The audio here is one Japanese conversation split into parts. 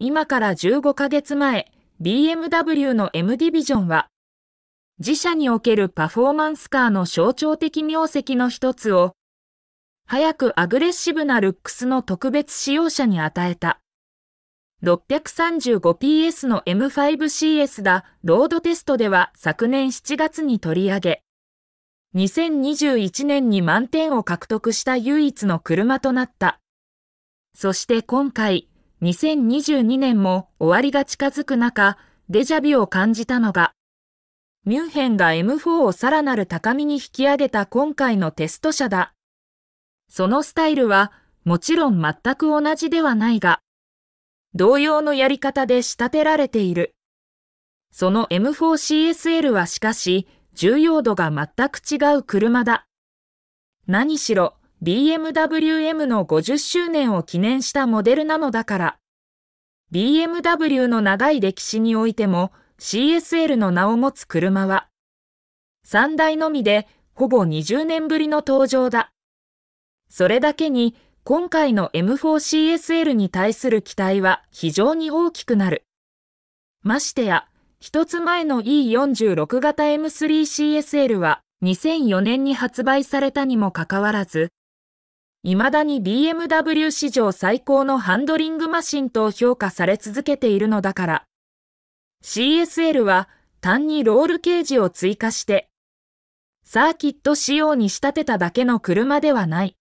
今から15ヶ月前、BMW の M ディビジョンは、自社におけるパフォーマンスカーの象徴的名跡の一つを、早くアグレッシブなルックスの特別使用者に与えた。635PS の M5CS だロードテストでは昨年7月に取り上げ、2021年に満点を獲得した唯一の車となった。そして今回、2022年も終わりが近づく中、デジャビを感じたのが、ミュンヘンが M4 をさらなる高みに引き上げた今回のテスト車だ。そのスタイルは、もちろん全く同じではないが、同様のやり方で仕立てられている。その M4CSL はしかし、重要度が全く違う車だ。何しろ、BMW M の50周年を記念したモデルなのだから。BMW の長い歴史においても CSL の名を持つ車は、3台のみでほぼ20年ぶりの登場だ。それだけに今回の M4CSL に対する期待は非常に大きくなる。ましてや、一つ前の E46 型 M3CSL は2004年に発売されたにもかかわらず、未だに BMW 史上最高のハンドリングマシンと評価され続けているのだから。CSL は単にロールケージを追加して、サーキット仕様に仕立てただけの車ではない。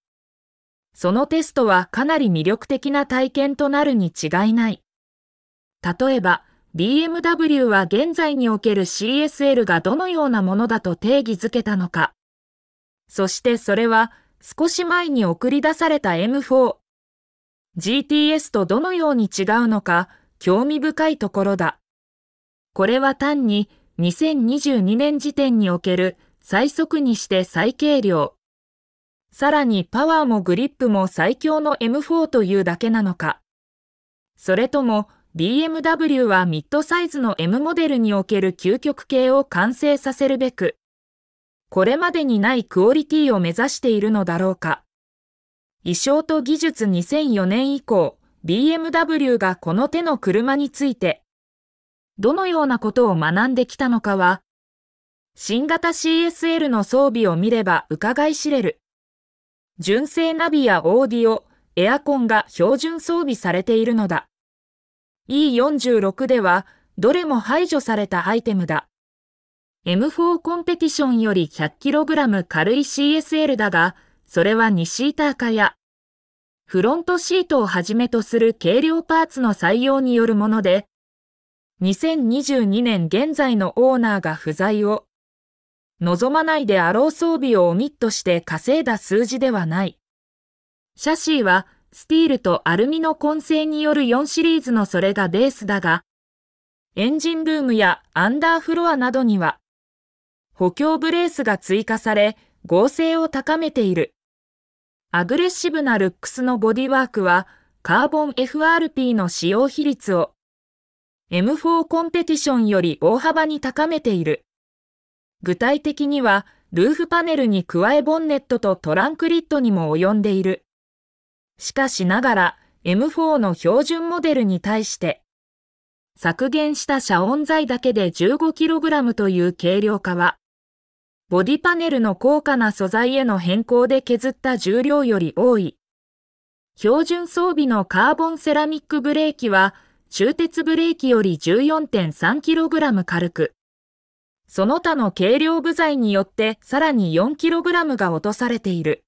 そのテストはかなり魅力的な体験となるに違いない。例えば、BMW は現在における CSL がどのようなものだと定義づけたのか。そしてそれは少し前に送り出された M4。GTS とどのように違うのか興味深いところだ。これは単に2022年時点における最速にして最軽量。さらにパワーもグリップも最強の M4 というだけなのか。それとも BMW はミッドサイズの M モデルにおける究極系を完成させるべく、これまでにないクオリティを目指しているのだろうか。衣装と技術2004年以降、BMW がこの手の車について、どのようなことを学んできたのかは、新型 CSL の装備を見れば伺い知れる。純正ナビやオーディオ、エアコンが標準装備されているのだ。E46 では、どれも排除されたアイテムだ。M4 コンペティションより 100kg 軽い CSL だが、それは2シーター化や、フロントシートをはじめとする軽量パーツの採用によるもので、2022年現在のオーナーが不在を、望まないであろう装備をオミットして稼いだ数字ではない。シャシーは、スティールとアルミの混成による4シリーズのそれがベースだが、エンジンルームやアンダーフロアなどには、補強ブレースが追加され、合成を高めている。アグレッシブなルックスのボディワークは、カーボン FRP の使用比率を M4 コンペティションより大幅に高めている。具体的には、ルーフパネルに加えボンネットとトランクリッドにも及んでいる。しかしながら、M4 の標準モデルに対して、削減した遮音材だけで 15kg という軽量化は、ボディパネルの高価な素材への変更で削った重量より多い。標準装備のカーボンセラミックブレーキは、中鉄ブレーキより 14.3kg 軽く、その他の軽量部材によってさらに 4kg が落とされている。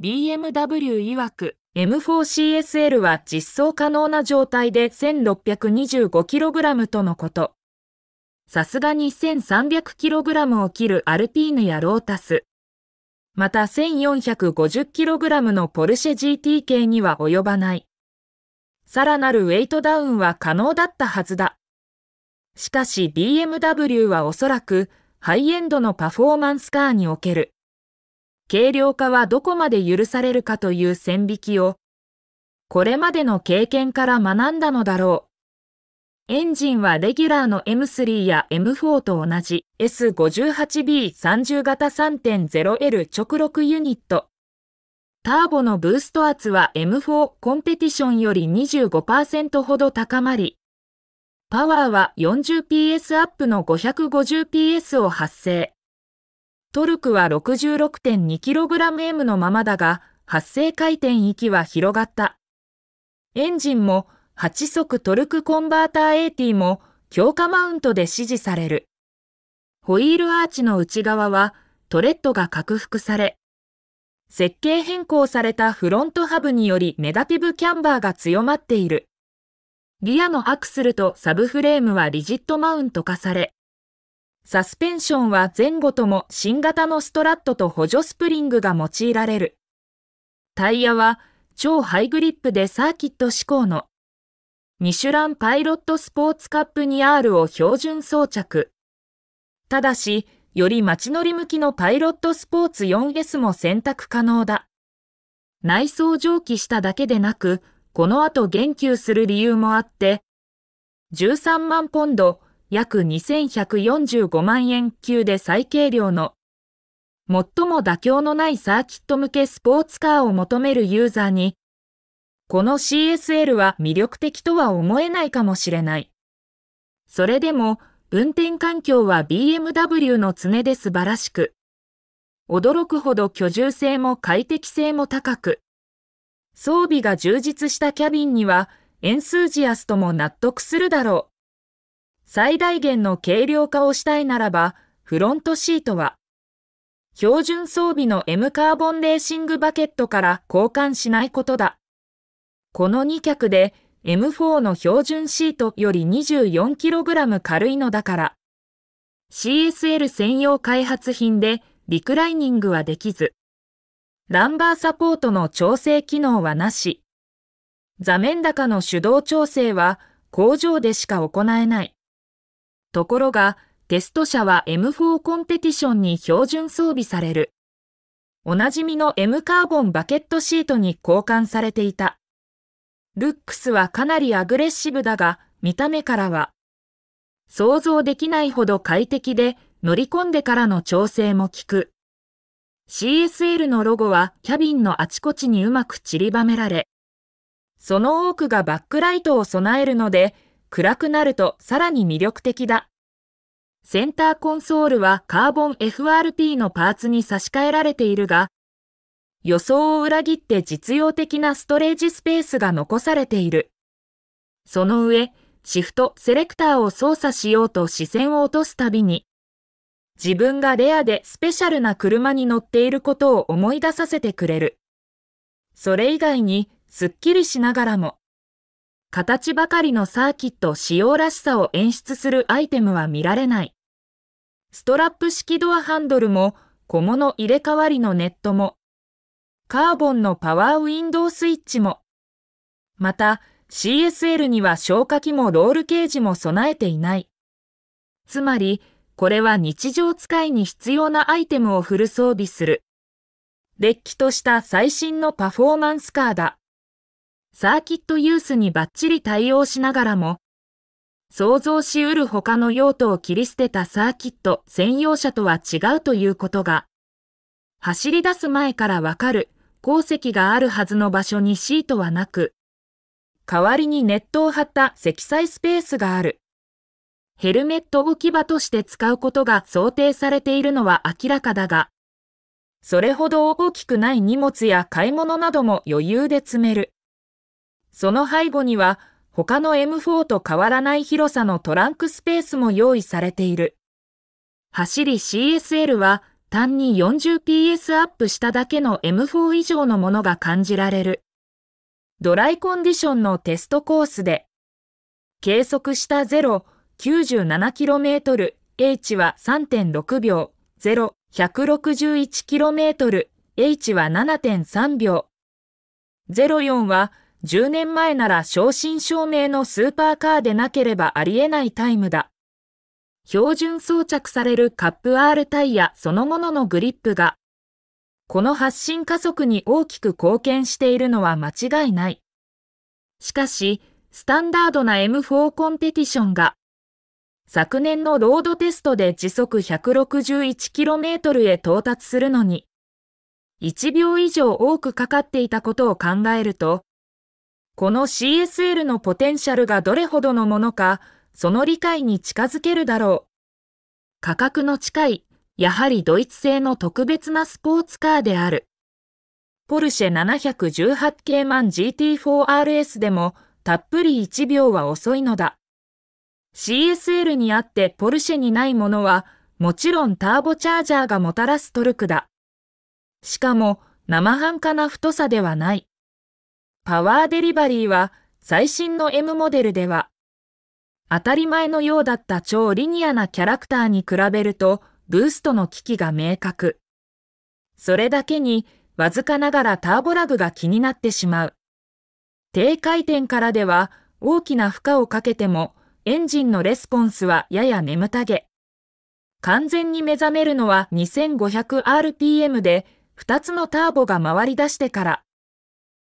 BMW 曰く M4CSL は実装可能な状態で 1625kg とのこと。さすがに 1300kg を切るアルピーヌやロータス、また 1450kg のポルシェ GTK には及ばない。さらなるウェイトダウンは可能だったはずだ。しかし BMW はおそらくハイエンドのパフォーマンスカーにおける軽量化はどこまで許されるかという線引きをこれまでの経験から学んだのだろう。エンジンはレギュラーの M3 や M4 と同じ S58B30 型 3.0L 直6ユニット。ターボのブースト圧は M4 コンペティションより25%ほど高まり、パワーは 40PS アップの 550PS を発生。トルクは 66.2kgm のままだが、発生回転域は広がった。エンジンも8速トルクコンバーター AT も強化マウントで支持される。ホイールアーチの内側はトレッドが拡幅され、設計変更されたフロントハブによりネガティブキャンバーが強まっている。ギアのアクスルとサブフレームはリジットマウント化され、サスペンションは前後とも新型のストラットと補助スプリングが用いられる。タイヤは超ハイグリップでサーキット志向のミシュランパイロットスポーツカップ 2R を標準装着。ただし、より街乗り向きのパイロットスポーツ 4S も選択可能だ。内装蒸気しただけでなく、この後言及する理由もあって、13万ポンド、約2145万円級で最軽量の、最も妥協のないサーキット向けスポーツカーを求めるユーザーに、この CSL は魅力的とは思えないかもしれない。それでも、運転環境は BMW の常で素晴らしく、驚くほど居住性も快適性も高く、装備が充実したキャビンには、エンスージアストも納得するだろう。最大限の軽量化をしたいならば、フロントシートは、標準装備の M カーボンレーシングバケットから交換しないことだ。この2脚で M4 の標準シートより 24kg 軽いのだから。CSL 専用開発品でリクライニングはできず、ランバーサポートの調整機能はなし、座面高の手動調整は工場でしか行えない。ところが、テスト車は M4 コンペティションに標準装備される。おなじみの M カーボンバケットシートに交換されていた。ルックスはかなりアグレッシブだが、見た目からは、想像できないほど快適で、乗り込んでからの調整も効く。CSL のロゴはキャビンのあちこちにうまく散りばめられ、その多くがバックライトを備えるので、暗くなるとさらに魅力的だ。センターコンソールはカーボン FRP のパーツに差し替えられているが、予想を裏切って実用的なストレージスペースが残されている。その上、シフト、セレクターを操作しようと視線を落とすたびに、自分がレアでスペシャルな車に乗っていることを思い出させてくれる。それ以外に、すっきりしながらも、形ばかりのサーキット仕様らしさを演出するアイテムは見られない。ストラップ式ドアハンドルも小物入れ替わりのネットもカーボンのパワーウィンドウスイッチも。また、CSL には消火器もロールケージも備えていない。つまり、これは日常使いに必要なアイテムをフル装備する。デッキとした最新のパフォーマンスカーだ。サーキットユースにバッチリ対応しながらも、想像しうる他の用途を切り捨てたサーキット専用車とは違うということが、走り出す前からわかる鉱石があるはずの場所にシートはなく、代わりにネットを張った積載スペースがある。ヘルメット置き場として使うことが想定されているのは明らかだが、それほど大きくない荷物や買い物なども余裕で積める。その背後には他の M4 と変わらない広さのトランクスペースも用意されている。走り CSL は単に 40ps アップしただけの M4 以上のものが感じられる。ドライコンディションのテストコースで、計測した 097km H は3.6秒、0161km H は7.3秒。04は10年前なら正真正銘のスーパーカーでなければありえないタイムだ。標準装着されるカップ R タイヤそのもののグリップが、この発進加速に大きく貢献しているのは間違いない。しかし、スタンダードな M4 コンペティションが、昨年のロードテストで時速 161km へ到達するのに、1秒以上多くかかっていたことを考えると、この CSL のポテンシャルがどれほどのものかその理解に近づけるだろう。価格の近い、やはりドイツ製の特別なスポーツカーである。ポルシェ718系マン GT4RS でもたっぷり1秒は遅いのだ。CSL にあってポルシェにないものは、もちろんターボチャージャーがもたらすトルクだ。しかも、生半可な太さではない。パワーデリバリーは、最新の M モデルでは、当たり前のようだった超リニアなキャラクターに比べるとブーストの危機が明確。それだけにわずかながらターボラグが気になってしまう。低回転からでは大きな負荷をかけてもエンジンのレスポンスはやや眠たげ。完全に目覚めるのは 2500rpm で2つのターボが回り出してから。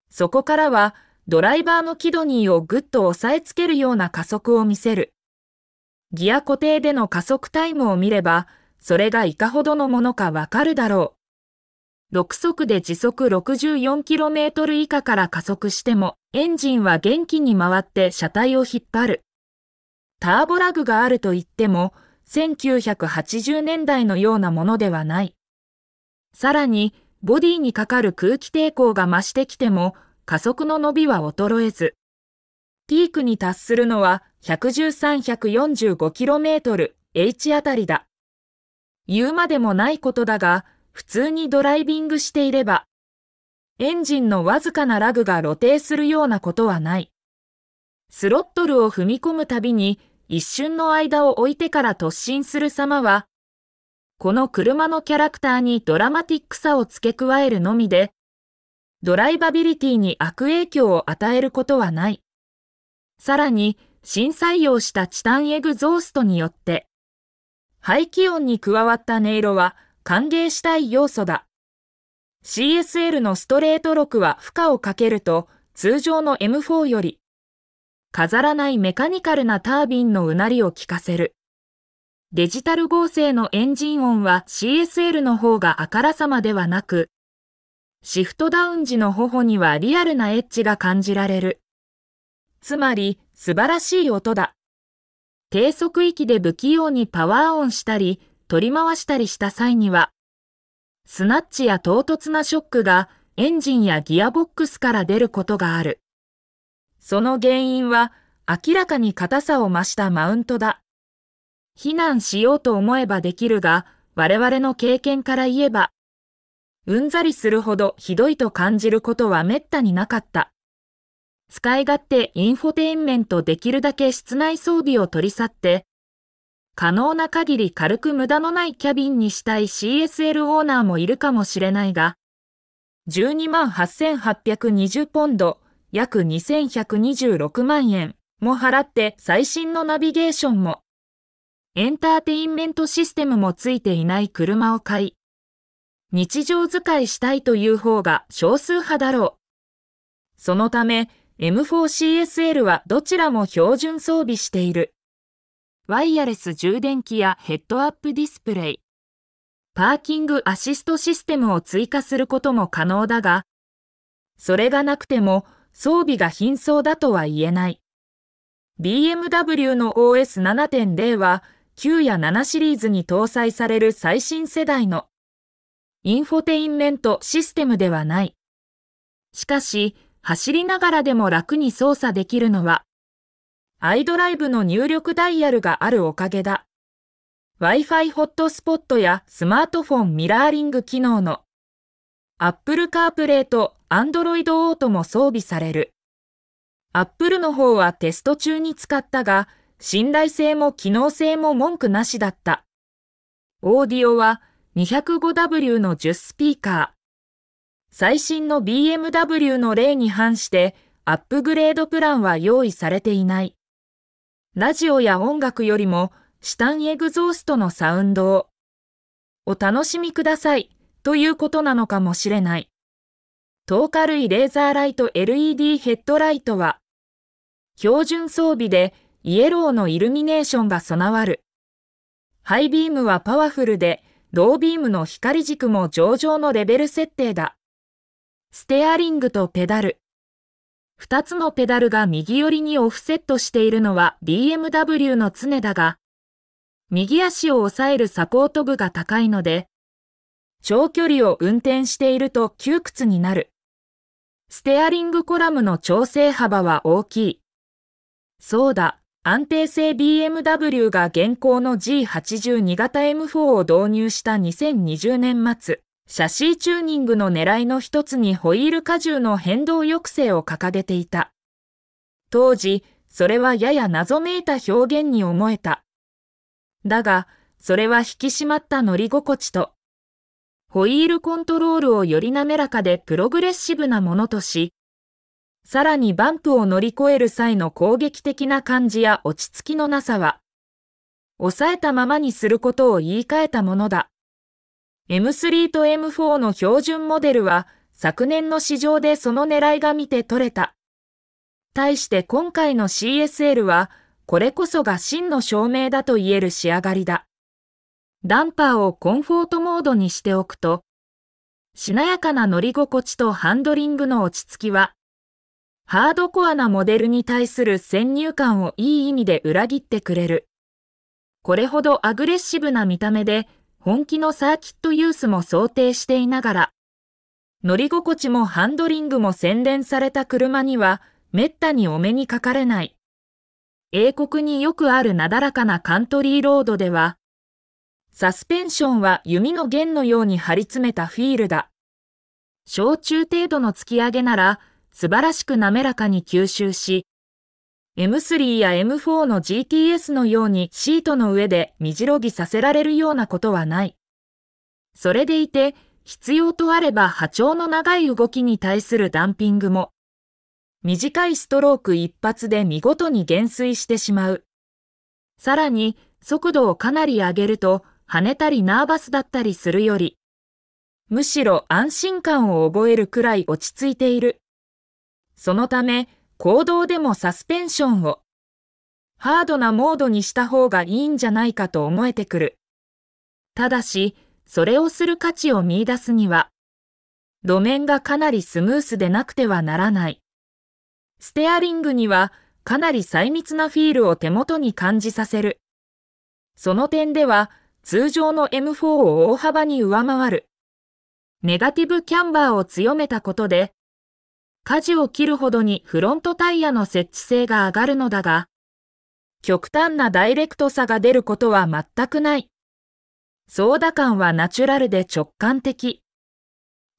そこからはドライバーのキドニーをぐっと押さえつけるような加速を見せる。ギア固定での加速タイムを見れば、それがいかほどのものかわかるだろう。6速で時速 64km 以下から加速しても、エンジンは元気に回って車体を引っ張る。ターボラグがあると言っても、1980年代のようなものではない。さらに、ボディにかかる空気抵抗が増してきても、加速の伸びは衰えず、ピークに達するのは 113145kmh あたりだ。言うまでもないことだが、普通にドライビングしていれば、エンジンのわずかなラグが露呈するようなことはない。スロットルを踏み込むたびに一瞬の間を置いてから突進する様は、この車のキャラクターにドラマティックさを付け加えるのみで、ドライバビリティに悪影響を与えることはない。さらに、新採用したチタンエグゾーストによって、排気音に加わった音色は歓迎したい要素だ。CSL のストレート録は負荷をかけると通常の M4 より飾らないメカニカルなタービンのうなりを聞かせる。デジタル合成のエンジン音は CSL の方があからさまではなくシフトダウン時の頬にはリアルなエッジが感じられる。つまり、素晴らしい音だ。低速域で不器用にパワーオンしたり、取り回したりした際には、スナッチや唐突なショックがエンジンやギアボックスから出ることがある。その原因は明らかに硬さを増したマウントだ。避難しようと思えばできるが、我々の経験から言えば、うんざりするほどひどいと感じることは滅多になかった。使い勝手インフォテインメントできるだけ室内装備を取り去って、可能な限り軽く無駄のないキャビンにしたい CSL オーナーもいるかもしれないが、12万8820ポンド、約2126万円も払って最新のナビゲーションも、エンターテインメントシステムもついていない車を買い、日常使いしたいという方が少数派だろう。そのため、M4CSL はどちらも標準装備している。ワイヤレス充電器やヘッドアップディスプレイ、パーキングアシストシステムを追加することも可能だが、それがなくても装備が貧相だとは言えない。BMW の OS7.0 は9や7シリーズに搭載される最新世代のインフォテインメントシステムではない。しかし、走りながらでも楽に操作できるのは、iDrive の入力ダイヤルがあるおかげだ。Wi-Fi ホットスポットやスマートフォンミラーリング機能の Apple CarPlay と Android Auto も装備される。Apple の方はテスト中に使ったが、信頼性も機能性も文句なしだった。オーディオは 205W の10スピーカー。最新の BMW の例に反してアップグレードプランは用意されていない。ラジオや音楽よりもシタンエグゾーストのサウンドをお楽しみくださいということなのかもしれない。透過類レーザーライト LED ヘッドライトは標準装備でイエローのイルミネーションが備わる。ハイビームはパワフルでロービームの光軸も上々のレベル設定だ。ステアリングとペダル。二つのペダルが右寄りにオフセットしているのは BMW の常だが、右足を押さえるサポート具が高いので、長距離を運転していると窮屈になる。ステアリングコラムの調整幅は大きい。そうだ、安定性 BMW が現行の G82 型 M4 を導入した2020年末、シャシーチューニングの狙いの一つにホイール荷重の変動抑制を掲げていた。当時、それはやや謎めいた表現に思えた。だが、それは引き締まった乗り心地と、ホイールコントロールをより滑らかでプログレッシブなものとし、さらにバンプを乗り越える際の攻撃的な感じや落ち着きのなさは、抑えたままにすることを言い換えたものだ。M3 と M4 の標準モデルは、昨年の市場でその狙いが見て取れた。対して今回の CSL は、これこそが真の証明だと言える仕上がりだ。ダンパーをコンフォートモードにしておくと、しなやかな乗り心地とハンドリングの落ち着きは、ハードコアなモデルに対する先入観をいい意味で裏切ってくれる。これほどアグレッシブな見た目で、本気のサーキットユースも想定していながら、乗り心地もハンドリングも洗練された車には、めったにお目にかかれない。英国によくあるなだらかなカントリーロードでは、サスペンションは弓の弦のように張り詰めたフィールだ。小中程度の突き上げなら、素晴らしく滑らかに吸収し、M3 や M4 の GTS のようにシートの上で身じろぎさせられるようなことはない。それでいて、必要とあれば波長の長い動きに対するダンピングも、短いストローク一発で見事に減衰してしまう。さらに、速度をかなり上げると、跳ねたりナーバスだったりするより、むしろ安心感を覚えるくらい落ち着いている。そのため、行動でもサスペンションをハードなモードにした方がいいんじゃないかと思えてくる。ただし、それをする価値を見出すには、路面がかなりスムースでなくてはならない。ステアリングにはかなり細密なフィールを手元に感じさせる。その点では、通常の M4 を大幅に上回る。ネガティブキャンバーを強めたことで、舵を切るほどにフロントタイヤの設置性が上がるのだが、極端なダイレクトさが出ることは全くない。操ー感はナチュラルで直感的。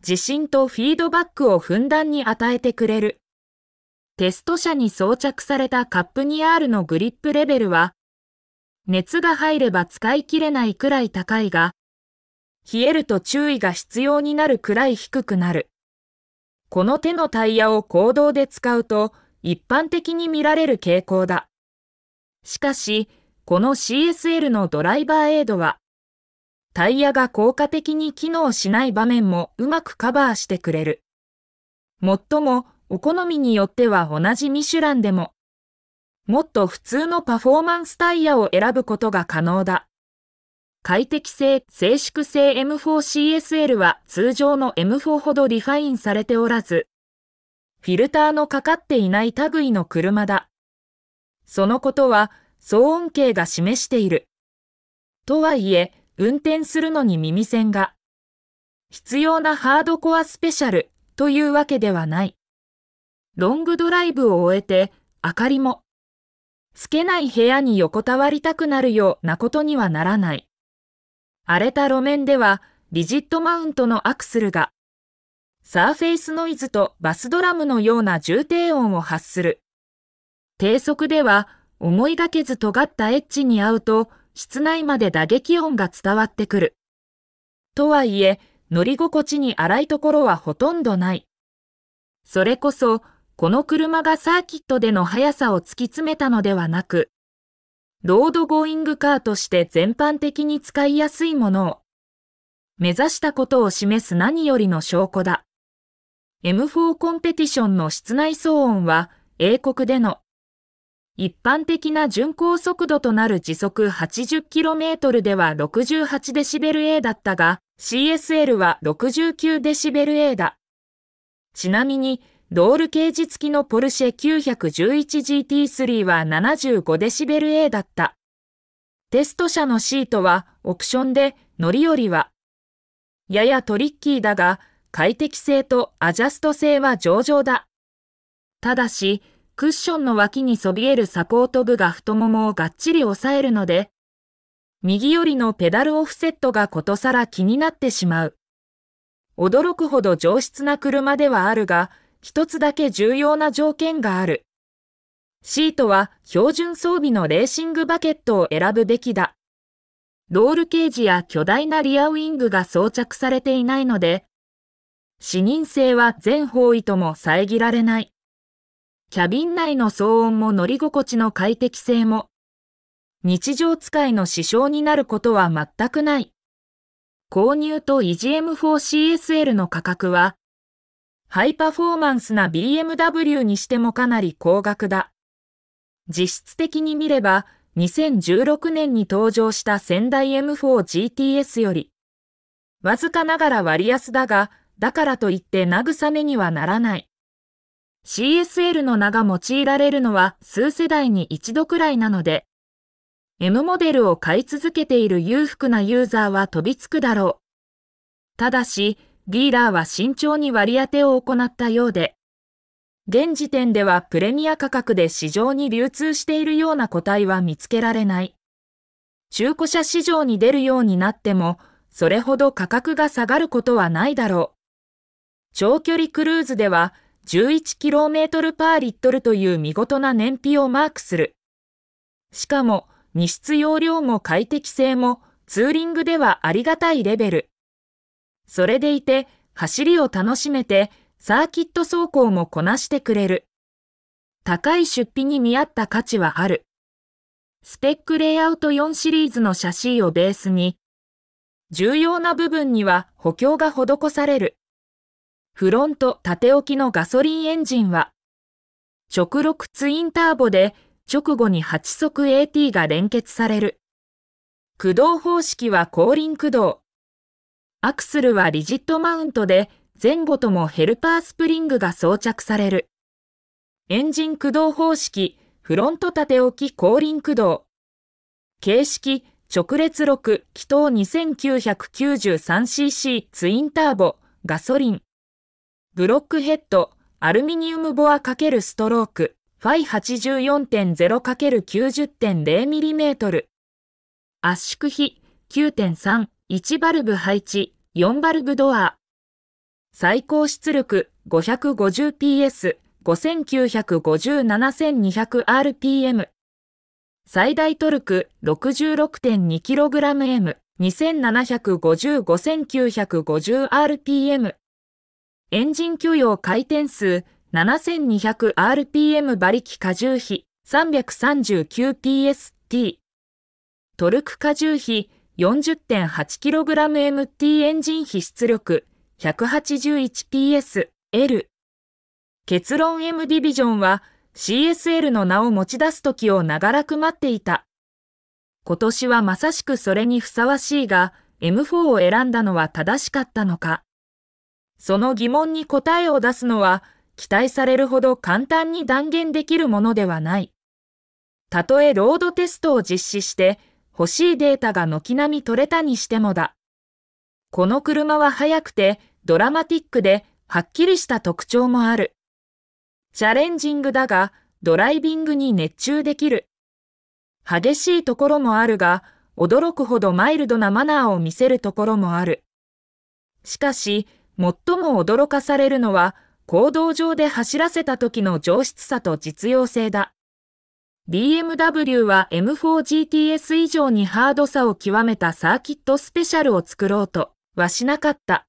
自信とフィードバックをふんだんに与えてくれる。テスト車に装着されたカップニールのグリップレベルは、熱が入れば使い切れないくらい高いが、冷えると注意が必要になるくらい低くなる。この手のタイヤを行動で使うと一般的に見られる傾向だ。しかし、この CSL のドライバーエイドは、タイヤが効果的に機能しない場面もうまくカバーしてくれる。もっとも、お好みによっては同じミシュランでも、もっと普通のパフォーマンスタイヤを選ぶことが可能だ。快適性、静粛性 M4CSL は通常の M4 ほどリファインされておらず、フィルターのかかっていない類の車だ。そのことは騒音計が示している。とはいえ、運転するのに耳栓が、必要なハードコアスペシャルというわけではない。ロングドライブを終えて、明かりも、つけない部屋に横たわりたくなるようなことにはならない。荒れた路面では、リジットマウントのアクスルが、サーフェイスノイズとバスドラムのような重低音を発する。低速では、思いがけず尖ったエッジに合うと、室内まで打撃音が伝わってくる。とはいえ、乗り心地に荒いところはほとんどない。それこそ、この車がサーキットでの速さを突き詰めたのではなく、ロードゴーイングカーとして全般的に使いやすいものを、目指したことを示す何よりの証拠だ。M4 コンペティションの室内騒音は、英国での一般的な巡航速度となる時速 80km では 68dBA だったが、CSL は 69dBA だ。ちなみに、ドールケージ付きのポルシェ 911GT3 は 75dBA だった。テスト車のシートはオプションで乗り降りは、ややトリッキーだが快適性とアジャスト性は上々だ。ただし、クッションの脇にそびえるサポート部が太ももをがっちり押さえるので、右寄りのペダルオフセットがことさら気になってしまう。驚くほど上質な車ではあるが、一つだけ重要な条件がある。シートは標準装備のレーシングバケットを選ぶべきだ。ロールケージや巨大なリアウィングが装着されていないので、視認性は全方位とも遮られない。キャビン内の騒音も乗り心地の快適性も、日常使いの支障になることは全くない。購入と EGM4CSL の価格は、ハイパフォーマンスな BMW にしてもかなり高額だ。実質的に見れば、2016年に登場した仙台 M4GTS より、わずかながら割安だが、だからといって慰めにはならない。CSL の名が用いられるのは数世代に一度くらいなので、M モデルを買い続けている裕福なユーザーは飛びつくだろう。ただし、ディーラーは慎重に割り当てを行ったようで、現時点ではプレミア価格で市場に流通しているような個体は見つけられない。中古車市場に出るようになっても、それほど価格が下がることはないだろう。長距離クルーズでは 11km パーリットルという見事な燃費をマークする。しかも、荷室容量も快適性もツーリングではありがたいレベル。それでいて走りを楽しめてサーキット走行もこなしてくれる。高い出費に見合った価値はある。スペックレイアウト4シリーズの写真をベースに、重要な部分には補強が施される。フロント縦置きのガソリンエンジンは、直六ツインターボで直後に8速 AT が連結される。駆動方式は後輪駆動。アクスルはリジットマウントで前後ともヘルパースプリングが装着される。エンジン駆動方式、フロント縦置き後輪駆動。形式、直列6、気筒 2993cc ツインターボ、ガソリン。ブロックヘッド、アルミニウムボア×ストローク、ファイ 84.0×90.0mm。圧縮比9.3、1バルブ配置、4バルブドア。最高出力 550PS、5 9 5 7 2 0 0 r p m 最大トルク 66.2kgm、2750-5950rpm。エンジン給与回転数 7200rpm 馬力加重比 339pst。トルク加重比 40.8kgMT エンジン比出力 181PS L 結論 M ディビジョンは CSL の名を持ち出す時を長らく待っていた。今年はまさしくそれにふさわしいが M4 を選んだのは正しかったのか。その疑問に答えを出すのは期待されるほど簡単に断言できるものではない。たとえロードテストを実施して欲しいデータが軒並み取れたにしてもだ。この車は速くて、ドラマティックで、はっきりした特徴もある。チャレンジングだが、ドライビングに熱中できる。激しいところもあるが、驚くほどマイルドなマナーを見せるところもある。しかし、最も驚かされるのは、行動上で走らせた時の上質さと実用性だ。BMW は M4GTS 以上にハードさを極めたサーキットスペシャルを作ろうとはしなかった。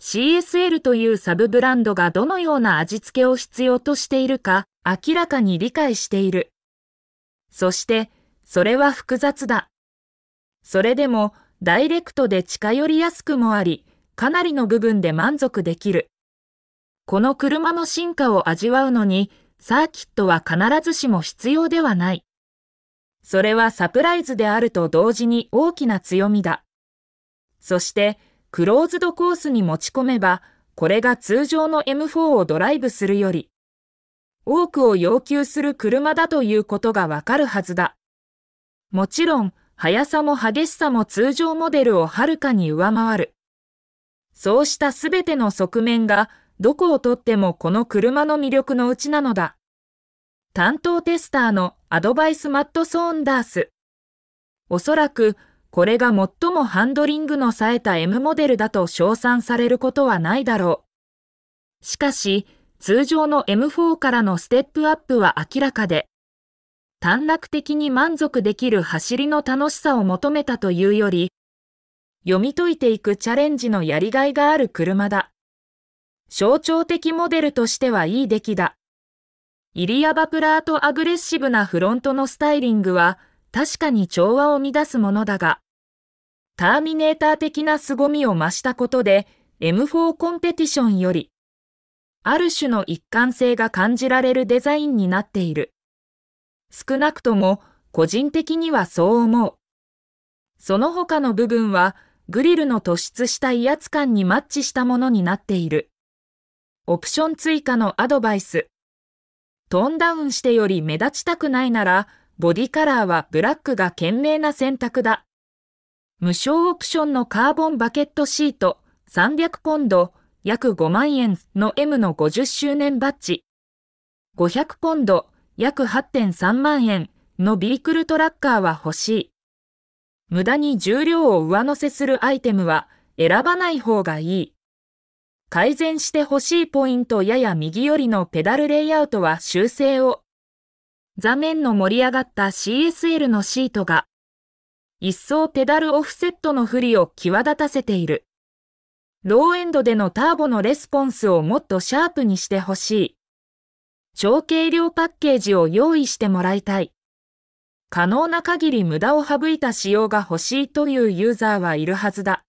CSL というサブブランドがどのような味付けを必要としているか明らかに理解している。そして、それは複雑だ。それでも、ダイレクトで近寄りやすくもあり、かなりの部分で満足できる。この車の進化を味わうのに、サーキットは必ずしも必要ではない。それはサプライズであると同時に大きな強みだ。そして、クローズドコースに持ち込めば、これが通常の M4 をドライブするより、多くを要求する車だということがわかるはずだ。もちろん、速さも激しさも通常モデルをはるかに上回る。そうしたすべての側面がどこをとってもこの車の魅力のうちなのだ。担当テスターのアドバイスマット・ソーンダース。おそらく、これが最もハンドリングの冴えた M モデルだと称賛されることはないだろう。しかし、通常の M4 からのステップアップは明らかで、短絡的に満足できる走りの楽しさを求めたというより、読み解いていくチャレンジのやりがいがある車だ。象徴的モデルとしてはいい出来だ。イリア・バプラーとアグレッシブなフロントのスタイリングは確かに調和を乱すものだが、ターミネーター的な凄みを増したことで M4 コンペティションより、ある種の一貫性が感じられるデザインになっている。少なくとも個人的にはそう思う。その他の部分はグリルの突出した威圧感にマッチしたものになっている。オプション追加のアドバイス。トーンダウンしてより目立ちたくないなら、ボディカラーはブラックが賢明な選択だ。無償オプションのカーボンバケットシート300ポンド約5万円の M の50周年バッジ。500ポンド約8.3万円のビークルトラッカーは欲しい。無駄に重量を上乗せするアイテムは選ばない方がいい。改善してほしいポイントやや右寄りのペダルレイアウトは修正を。座面の盛り上がった CSL のシートが、一層ペダルオフセットの不利を際立たせている。ローエンドでのターボのレスポンスをもっとシャープにしてほしい。超軽量パッケージを用意してもらいたい。可能な限り無駄を省いた仕様が欲しいというユーザーはいるはずだ。